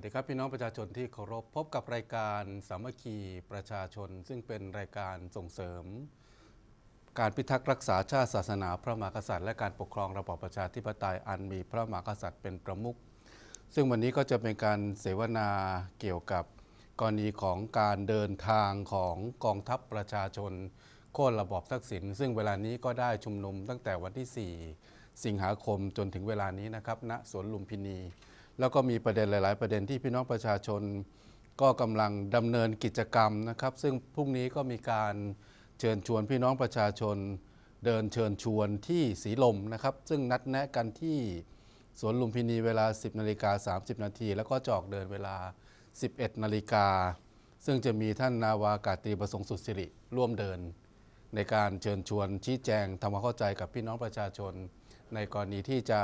วัสดีครับพี่น้องประชาชนที่เคารพพบกับรายการสามัคคีประชาชน ซึ่งเป็นรายการส่งเสริม การพิทักษ์รักษาชาติศาสนาพระมหากษัตริย์ และการปกครองระบอบประชาธิปไตยอันมีพระมหากษัตริย์เป็นประมุข ซึ่งวันนี้ก็จะเป็นการเสวนาเกี่ยวกับ กรณีของการเดินทางของกองทัพประชาชนโค่นระบอบทักษิณซึ่งเวลานี้ก็ได้ชุมนุมตั้งแต่วันที่ 4 สิงหาคมจนถึงเวลานี้นะครับณสวนลุมพินีแล้วก็มีประเด็นหลายๆ ประเด็นที่พี่น้องประชาชน ก็กำลังดำเนินกิจกรรมนะครับ ซึ่งพรุ่งนี้ก็มีการเชิญชวนพี่น้องประชาชน เดินเชิญชวนที่สีลมนะครับ ซึ่งนัดแนะกันที่สวนลุมพินีเวลา 10นาฬิกา30นาทีแล้วก็จอกเดินเวลา 11นาฬิกาซึ่งจะมีท่านนาวากาตรีประสงค์สุดสิริร่วมเดิน ในการเชิญชวนชี้แจงทำความเข้าใจกับพี่น้องประชาชน ในกรณีที่จะ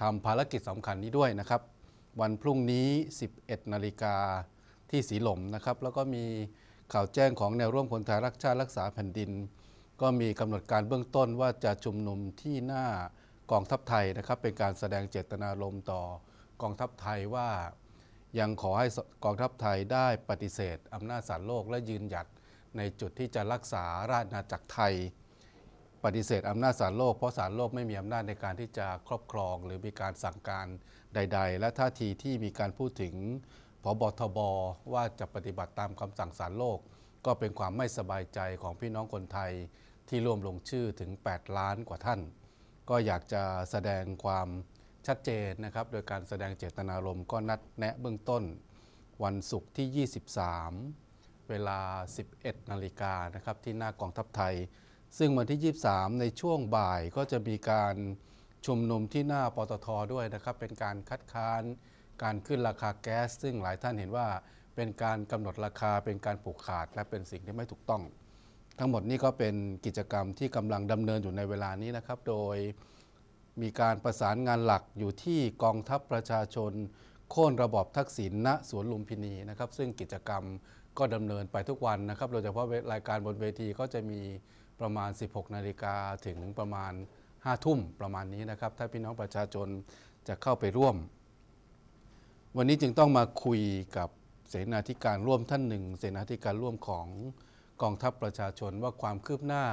ทำภารกิจสำคัญนี้ด้วยนะครับวันพรุ่งนี้ 11นาฬิกาที่สีลมนะครับแล้วก็มีข่าวแจ้งของแนวร่วมคนไทยรักชาติ รักษาแผ่นดิน ก็มีกำหนดการเบื้องต้นว่าจะชุมนุมที่หน้ากองทัพไทยนะครับ เป็นการแสดงเจตนารมณ์ต่อกองทัพไทยว่ายังขอให้กองทัพไทยได้ปฏิเสธอำนาจศาลโลกและยืนหยัดในจุดที่จะรักษาราชอาณาจักรไทย ปฏิเสธอำนาจศาลโลกเพราะศาลโลกไม่มีอำนาจในการที่จะครอบครองหรือมีการสั่งการใดๆ และท่าทีที่มีการพูดถึงพบทบว่าจะปฏิบัติตามคำสั่งศาลโลก ก็เป็นความไม่สบายใจของพี่น้องคนไทยที่ร่วมลงชื่อถึง 8 ล้านกว่าท่าน ก็อยากจะแสดงความชัดเจนนะครับ โดยการแสดงเจตนารมณ์ก็นัดแนะเบื้องต้นวันศุกร์ที่ 23 เวลา 11 นาฬิกานะครับที่หน้ากองทัพไทย ซึ่งวันที่ 23 ในช่วงบ่ายก็จะมีการชุมนุมที่หน้าปตทด้วยนะครับเป็นการคัดค้าน การขึ้นราคาแก๊สซึ่งหลายท่านเห็นว่าเป็นการกำหนดราคาเป็นการผูกขาดและเป็นสิ่งที่ไม่ถูกต้อง ทั้งหมดนี้ก็เป็นกิจกรรมที่กำลังดำเนินอยู่ในเวลานี้นะครับโดยมีการประสานงานหลักอยู่ที่กองทัพประชาชนโค่นระบอบทักษิณณสวนลุมพินีนะครับ ซึ่งกิจกรรมก็ดำเนินไปทุกวันนะครับโดยเฉพาะรายการบนเวทีก็จะมีประมาณ 16นาฬิกาถึงประมาณห้าทุ่มประมาณนี้นะครับถ้าพี่น้องประชาชนจะเข้าไปร่วม วันนี้จึงต้องมาคุยกับเสนาธิการร่วมท่านหนึ่งเสนาธิการร่วมของกองทัพประชาชนว่าความคืบหน้า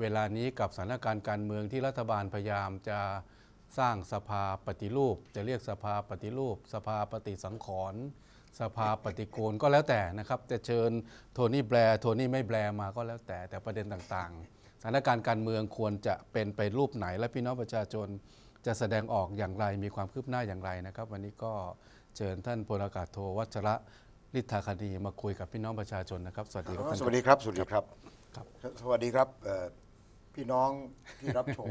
เวลานี้กับสถานการณ์การเมืองที่รัฐบาลพยายามจะสร้างสภาปฏิรูปจะเรียกสภาปฏิรูป สภาปฏิสังขรณ์สภาปฏิโกณก็แล้วแต่นะครับ จะเชิญโทนี่แบร์โทนี่ไม่แบร์มาก็แล้วแต่แต่ประเด็นต่างๆสถานการณ์การเมืองควรจะเป็นไปรูปไหน และพี่น้องประชาชนจะแสดงออกอย่างไรมีความคืบหน้าอย่างไรนะครับวันนี้ก็เชิญท่านพลอากาศโทวัชระลิทธาคดีมาคุยกับพี่น้องประชาชนนะครับสวัสดีครับสวัสดีครับสวัสดีครับสวัสดีครับพี่น้องที่รับชม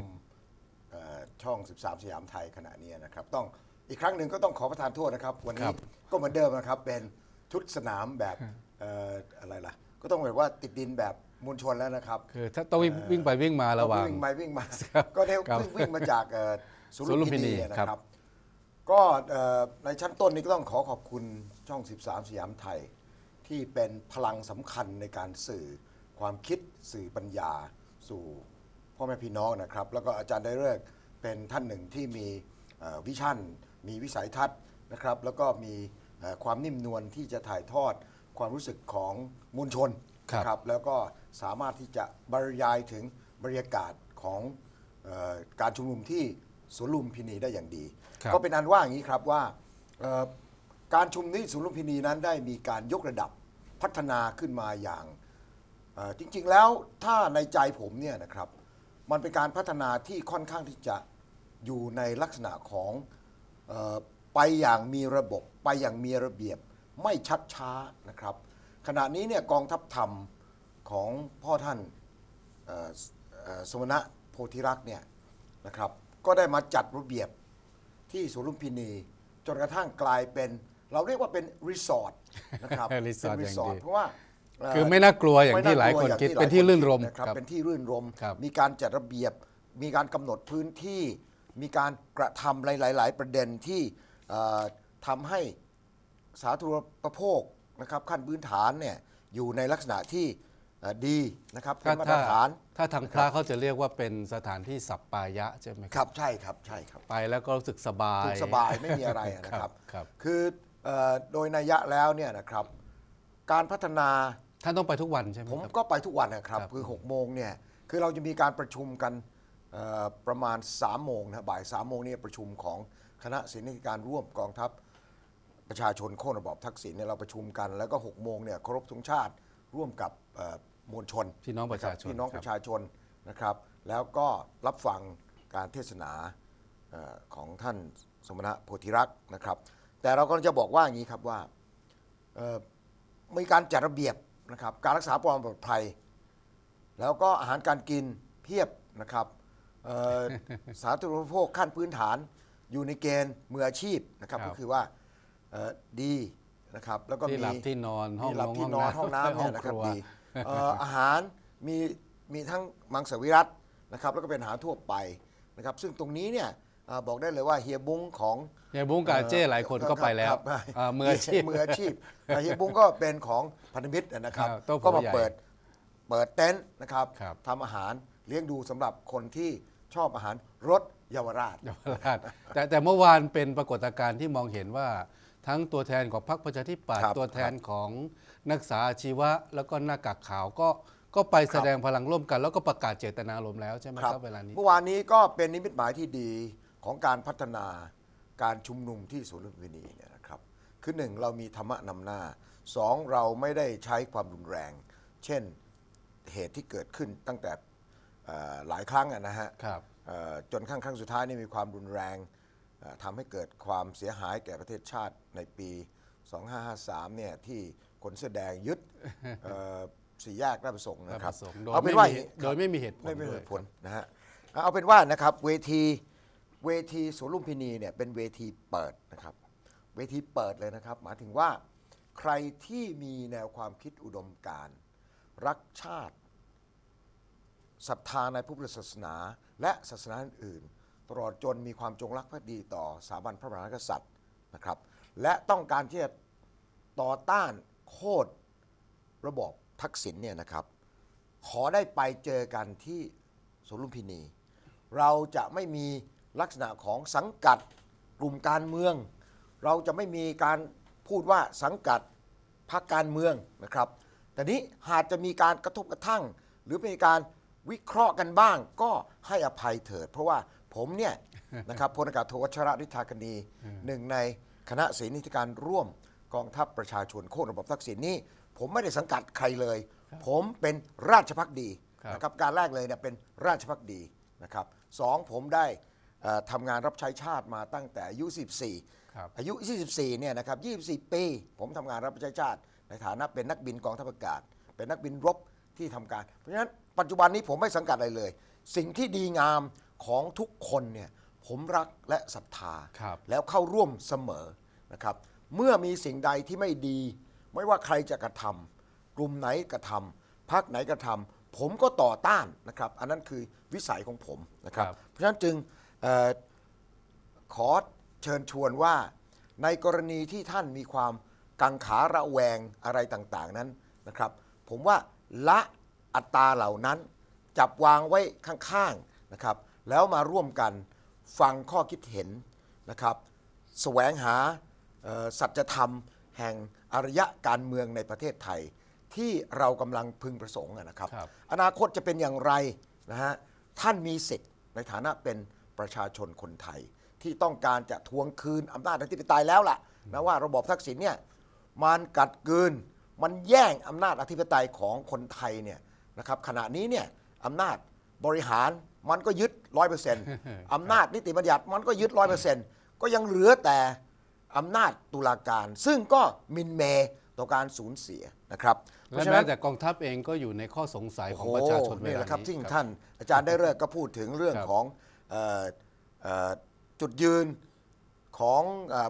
ช่อง13สยามไทยขณะนี้นะครับต้องอีกครั้งหนึ่งก็ต้องขอประทานโทษนะครับวันนี้ก็เหมือนเดิมนะครับเป็นชุดสนามแบบอะไรล่ะก็ต้องแบบว่าติดดินแบบมวลชนแล้วนะครับคือถ้าต้องวิ่งไป วิ่งมา ระหว่างวิ่งไปวิ่งมาก็ได้วิ่งวิ่งมาจากสุลุมพินีนะครับ ก็ในชั้นต้นนี้ก็ต้องขอขอบคุณช่อง 13สยามไทย ที่เป็นพลังสำคัญในการสื่อความคิดสื่อปัญญาสู่พ่อแม่พี่น้องนะครับแล้วก็อาจารย์ได้เลิกเป็นท่านหนึ่งที่มีวิชั่น มีวิสัยทัศน์นะครับ แล้วก็มีความนิ่มนวลที่จะถ่ายทอดความรู้สึกของมวลชนครับรบแล้วก็สามารถที่จะบรรยายถึงบรรยากาศของออการชุมนุมที่สุลุมพินีได้อย่างดี ก็เป็นอันว่าอย่างนี้ครับว่าการชุมนุมที่สุลุมพินีนั้นได้มีการยกระดับพัฒนาขึ้นมาอย่างจริง ๆแล้วถ้าในใจผมเนี่ยนะครับ มันเป็นการพัฒนาที่ค่อนข้างที่จะอยู่ในลักษณะของออไปอย่างมีระบบไปอย่างมีระเบียบไม่ชักช้านะครับขณะนี้เนี่ยกองทัพธรรมของพ่อท่านสมณะโพธิรักษ์เนี่ยนะครับก็ได้มาจัดระเบียบที่สุนุมพินี จนกระทั่งกลายเป็น เราเรียกว่าเป็นรีสอร์ทนะครับเป็นรีสอร์ทเพราะว่าคือ ไม่น่ากลัวอย่างที่หลายคนคิด เป็นที่รื่นรมครับเป็นที่รื่นรม มีการจัดระเบียบมีการกำหนดพื้นที่มีการกระทำหลายๆ ประเด็นที่ทำให้สาธารณประโภคนะครับขั้นพื้นฐานเนี่ยอยู่ในลักษณะที่ดีนะครับเป็นมาตรฐานถ้าทางพระเขาจะเรียกว่าเป็นสถานที่สัปปายะใช่ไหมครับใช่ครับใช่ครับไปแล้วก็รู้สึกสบายสบายไม่มีอะไรนะครับคือโดยนัยยะแล้วเนี่ยนะครับการพัฒนาท่านต้องไปทุกวันใช่ไหมผมก็ไปทุกวันนะครับคือ6กโมงเนี่ยคือเราจะมีการประชุมกันประมาณ3ามโมงนะบ่าย3ามโมงนี่ประชุมของคณะศิลปิการร่วมกองทัพประชาชนโค่นระบอบทักษิณเนี่ยเราประชุมกันแล้วก็6กโมงเนี่ยเคารพธงชาติร่วมกับมวลชน พี่น้องประชาชนพี่น้องประชาชนนะครับ แล้วก็รับฟังการเทศนาของท่านสมณะโพธิรักษ์นะครับ แต่เราก็จะบอกว่าอย่างนี้ครับว่ามีการจัดระเบียบนะครับการรักษาความปลอดภัยแล้วก็อาหารการกินเพียบนะครับสาธารณูปโภคขั้นพื้นฐานอยู่ในเกณฑ์มืออาชีพนะครับก็คือว่าดีนะครับ แล้วก็ที่มีหลับที่นอนห้องมีหลับงที่นอนห้องน้ำ้เนี่ยนะครับดีอาหารมีมีทั้งมังสวิรัตนะครับแล้วก็เป็นอาหารทั่วไปนะครับ ซึ่งตรงนี้เนี่ยบอกได้เลยว่าเฮียบุ้งของเฮียบุ้งกับาเจ้หลายคนก็ไปแล้วอ่ามืออาชีพมืออาชีพแต่เฮียบุ้งก็เป็นของพันธมิตรนะครับ ก็มาเปิดเปิดเต็นท์นะครับครับทำอาหารเลี้ยงดูสำหรับคนที่ชอบอาหารรสเยาวราชเยาวราช แต่แต่เมื่อวานเป็นปรากฏการณ์ที่มองเห็นว่าทั้งตัวแทนของพรรคประชาธิปัตย์ตัวแทนของนักศึกษาอาชีวะแล้วก็หน้ากากขาวก็ก็ไปแสดงพลังร่วมกันแล้วก็ประกาศเจตนารมณ์แล้วใช่ไหมครับเวลานี้เมื่อวานนี้ก็เป็นนิมิตหมายที่ดีของการพัฒนาการชุมนุมที่สวนลุมพินีเนี่ยนะครับ คือหนึ่งเรามีธรรมะนำหน้าสองเราไม่ได้ใช้ความรุนแรง เช่นเหตุที่เกิดขึ้นตั้งแต่หลายครั้งนะฮะจนครั้งครั้งสุดท้ายนี่มีความรุนแรงทำให้เกิดความเสียหายแก่ประเทศชาติในปี 2553 เนี่ยที่คนเสื้อแดงยึดสี่แยกราชประสงค์นะครับเอาเป็นว่าโดยไม่มีเหตุผลไม่มีเหตุผลนะฮะเอาเป็นว่านะครับเวทีเวทีสวนลุมพินีเนี่ยเป็นเวทีเปิดนะครับเวทีเปิดเลยนะครับหมายถึงว่าใครที่มีแนวความคิดอุดมการรักชาติศรัทธาในพระพุทธศาสนาและศาสนาอื่นตลอดจนมีความจงรักภักดีต่อสถาบันพระมหากษัตริย์นะครับ และต้องการที่จะต่อต้านโคตรระบอบทักษิณเนี่ยนะครับ ขอได้ไปเจอกันที่สุลุมพินี เราจะไม่มีลักษณะของสังกัดกลุ่มการเมือง เราจะไม่มีการพูดว่าสังกัดพรรคการเมืองนะครับ แต่นี้หากจะมีการกระทบกระทั่งหรือมีการวิเคราะห์กันบ้างก็ให้อภัยเถิด เพราะว่าผมเนี่ยนะครับพลอากาศโทวัชระฤทธากณีหนึ่งในคณะเสนาธิการร่วมกองทัพประชาชนโค่นระบบทักษิณนี่ผมไม่ได้สังกัดใครเลย ผมเป็นราชพักดีนะครับการแรกเลยเนี่ยเป็นราชพักดีนะครับสองผมได้ทำงานรับใช้ชาติมาตั้งแต่อายุ14อายุ24เนี่ยนะครับ24 ปี ผมทำงานรับใช้ชาติในฐานะเป็นนักบินกองทัพอากาศ เป็นนักบินรบที่ทำการเพราะฉะนั้นปัจจุบันนี้ผมไม่สังกัดอะไรเลย สิ่งที่ดีงามของทุกคนเนี่ยผมรักและศรัทธาแล้วเข้าร่วมเสมอนะครับ เมื่อมีสิ่งใดที่ไม่ดี ไม่ว่าใครจะกระทำกลุ่มไหนกระทำพักไหนกระทำผมก็ต่อต้านนะครับ อันนั้นคือวิสัยของผมนะครับรบเพราะฉะนั้นจึงออขอเชิญชวนว่าในกรณีที่ท่านมีความกังขาระแวงอะไรต่างๆ นั้นนะครับ ผมว่าละอัตราเหล่านั้นจับวางไว้ข้างๆนะครับแล้วมาร่วมกันฟังข้อคิดเห็นนะครับสแสวงหาสัจธรรม แห่งอารยะการเมืองในประเทศไทย ที่เรากำลังพึงประสงค์นะครับอนาคตจะเป็นอย่างไรนะฮะท่านมีสิทธิ์ ในฐานะเป็นประชาชนคนไทย ที่ต้องการจะทวงคืนอำนาจอธิปไตยแล้วล่ะนะว่าระบอบทักษิณเนี่ยมันกัดกืน มันแย่งอำนาจอธิปไตยของคนไทยเนี่ยนะครับขณะนี้เนี่ยอำนาจบริหารมันก็ยึดร้อยเปอร์เซ็นต์อำนาจนิติบัญญัติมันก็ยึดร้อยเปอร์เซ็นต์ก็ยังเหลือแต่อำนาจตุลาการ ซึ่งก็มินเมต่อการสูญเสียนะครับเพราะฉะนั้นแต่กองทัพเองก็อยู่ในข้อสงสัยของประชาชนเวลานี้นี่แหละครับที่ท่านอาจารย์ได้เลิมก็พูดถึงเรื่องของจุดยืนของ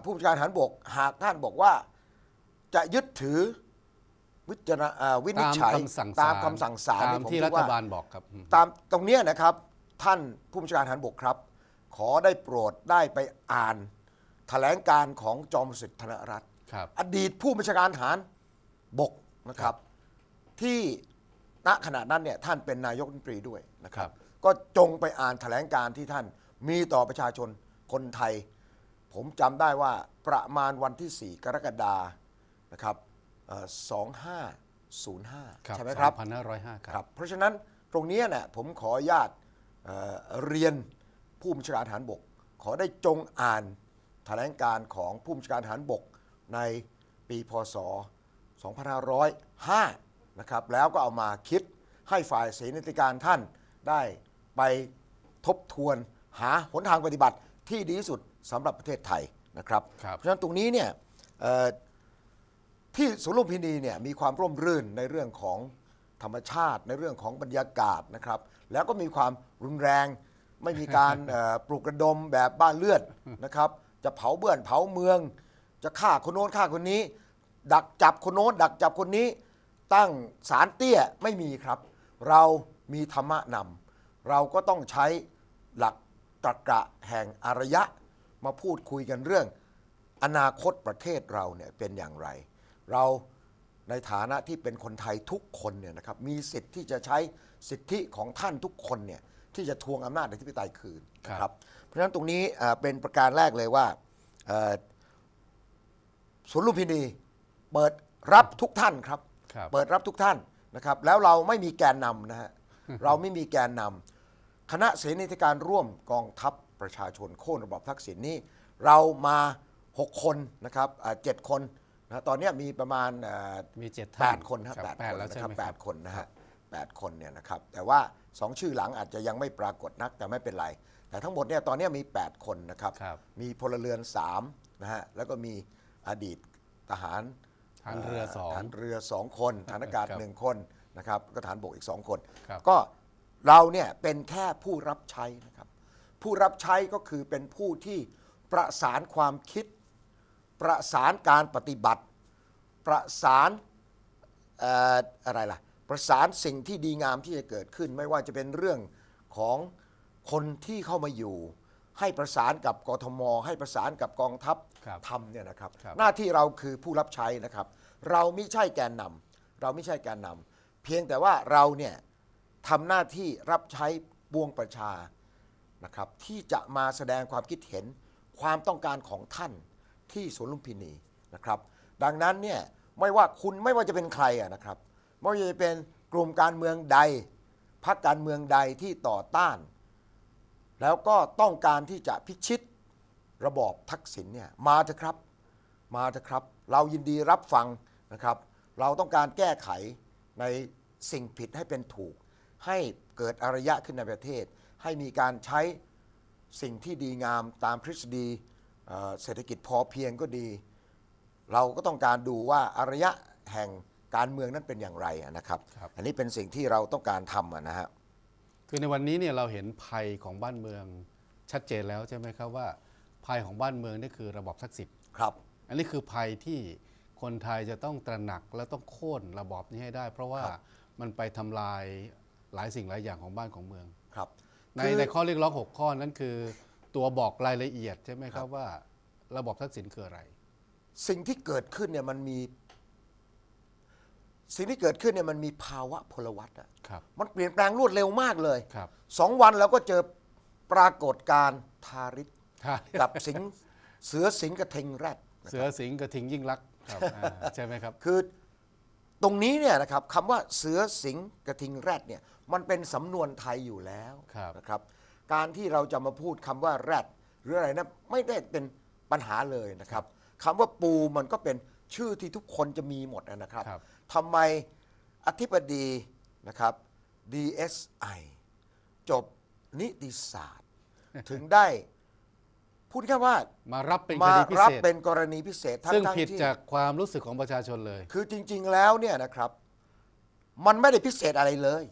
ผู้บัญชาการทหารบก หากท่านบอกว่าจะยึดถือวิจารณาวินิจฉัยตามคำสั่งศาลตามสั่งศาลที่รัฐบาลบอกครับ ตามตรงเนี้ยนะครับท่านผู้บัญชาการทหารบกครับ ขอได้โปรดได้ไปอ่านแถลงการของจอมสิทธิธนรัตน์ครับ อดีตผู้บัญชาการทหารบกนะครับ ที่ณขณะนั้นเนี่ยท่านเป็นนายกรัฐมนตรีด้วยนะครับรบก็จงไปอ่านแถลงการที่ท่านมีต่อประชาชนคนไทย ผมจำได้ว่าประมาณวันที่4กรกฎานะครับ2505 ใช่ไหมครับ 2505ครับ เพราะฉะนั้นตรงนี้นะผมขอญาตเเรียนผู้บัญชาการทหารบก ขอได้จงอ่านแถลงการของผู้บัญชาการทหารบกในปีพศ 2505 นะครับ แล้วก็เอามาคิดให้ฝ่ายเสนาธิการท่านได้ไปทบทวนหาหนทางปฏิบัติที่ดีที่สุดสำหรับประเทศไทยนะครับรบเพราะฉะนั้นตรงนี้เนี่ยที่สุลุมพินีเนี่ยมีความร่มรื่นในเรื่องของธรรมชาติ ในเรื่องของบรรยากาศนะครับ แล้วก็มีความรุนแรง ไม่มีการปลุกระดมแบบบ้านเลือดนะครับ จะเผาเบื่อน เผาเมือง จะฆ่าคนโน้นฆ่าคนนี้ ดักจับคนโน้นดักจับคนนี้ ตั้งสารเตี้ยไม่มีครับ เรามีธรรมะนำเราก็ต้องใช้หลักตรรกะแห่งอารยะมาพูดคุยกันเรื่อง อนาคตประเทศเราเนี่ยเป็นอย่างไรเราในฐานะที่เป็นคนไทยทุกคนเนี่ยนะครับมีสิทธิ์ที่จะใช้สิทธิของท่านทุกคนเนี่ยที่จะทวงอำนาจในที่พิตายคืนนะครับเพราะฉะนั้นตรงนี้เป็นประการแรกเลยว่าศูนย์ลุมพินีเปิดรับทุกท่านครับ เปิดรับทุกท่านนะครับแล้วเราไม่มีแกนนำนะฮะเราไม่มีแกนนำคณะเสนาธิการร่วมกองทัพประชาชนโค่นระบอบทักษิณนนี้เรามา 6 คนนะครับเจ็ดคนนะตอนนี้มีประมาณมีเจ็ดแปดคนครับแปดคนนะครับแปดคนนะฮะแปดคนเนี่ยนะครับแต่ว่าสองชื่อหลังอาจจะยังไม่ปรากฏนัก แต่ไม่เป็นไร แต่ทั้งหมดเนี่ยตอนนี้มี 8 คนนะครับมีพลเรือน3นะฮะแล้วก็มีอดีตทหารทหารเรือสองทหารเรือสองคนฐานอากาศหนึ่งคนนะครับก็ฐานบกอีกสองคน ก็เราเนี่ยเป็นแค่ผู้รับใช้นะครับผู้รับใช้ก็คือเป็นผู้ที่ประสานความคิดประสานการปฏิบัติ ประสานอะไรล่ะ ประสานสิ่งที่ดีงามที่จะเกิดขึ้น ไม่ว่าจะเป็นเรื่องของคนที่เข้ามาอยู่ ให้ประสานกับกทม ให้ประสานกับกองทัพทำเนี่ยนะครับ หน้าที่เราคือผู้รับใช้นะครับ เราไม่ใช่แกนนำ เราไม่ใช่แกนนำ เพียงแต่ว่าเราเนี่ยทำหน้าที่รับใช้บวงประชานะครับ ที่จะมาแสดงความคิดเห็น ความต้องการของท่านที่สวนลุมพินีนะครับ ดังนั้นเนี่ยไม่ว่าคุณไม่ว่าจะเป็นใครนะครับไม่ว่าจะเป็นกลุ่มการเมืองใดพรรคการเมืองใดที่ต่อต้าน แล้วก็ต้องการที่จะพิชิตระบอบทักษิณเนี่ยมาเถอะครับมาเถอะครับ เรายินดีรับฟังนะครับ เราต้องการแก้ไขในสิ่งผิดให้เป็นถูก ให้เกิดอารยะขึ้นในประเทศ ให้มีการใช้สิ่งที่ดีงามตามพฤษฎีเศรษฐกิจพอเพียงก็ดี เราก็ต้องการดูว่าอารยะแห่งการเมืองนั้นเป็นอย่างไรนะครับรบอันนี้เป็นสิ่งที่เราต้องการทำะนะฮะคือในวันนี้เนี่ยเราเห็นภัยของบ้านเมืองชัดเจนแล้วใช่ไหมครับว่า ภัยของบ้านเมืองนี่คือระบอบทักษิณครับอันนี้คือภัยที่คนไทยจะต้องตระหนักและต้องโค่นระบอบนี้ให้ได้ เพราะว่ามันไปทำลายหลายสิ่งหลายอย่างของบ้านของเมืองครับ ในในข้อเรียกร้อง6ข้อนั้นคือตัวบอกรายละเอียดใช่ไหมครับว่าระบบทักษิณคืออะไร สิ่งที่เกิดขึ้นเนี่ยมันมี สิ่งที่เกิดขึ้นเนี่ยมันมีภาวะพลวัตอะมันเปลี่ยนแปลงรวดเร็วมากเลยสองวันเราก็เจอปรากฏการทาริศกับสิงเสือสิงกระทิงแรดเสือสิงกระทิงยิ่งรักใช่ไหมครับ คือ ตรงนี้เนี่ยนะครับคำว่าเสือสิงกระทิงแรดเนี่ย มันเป็นสำนวนไทยอยู่แล้วนะครับการที่เราจะมาพูดคำว่าแรดหรืออะไรนะไม่ได้เป็นปัญหาเลยนะครับคำว่าปูมันก็เป็นชื่อที่ทุกคนจะมีหมดนะครับรบทำไมอธิบดีนะครับ DSI จบนิติศาสตร์ ถึงได้พูดแค่ว่ามารับเป็นมาีพิรับเป็นกรณีพิเศษทั้งซึ่งผิดจากความรู้สึกของประชาชนเลย คือจริงๆแล้วเนี่ยนะครับ มันไม่ได้พิเศษอะไรเลย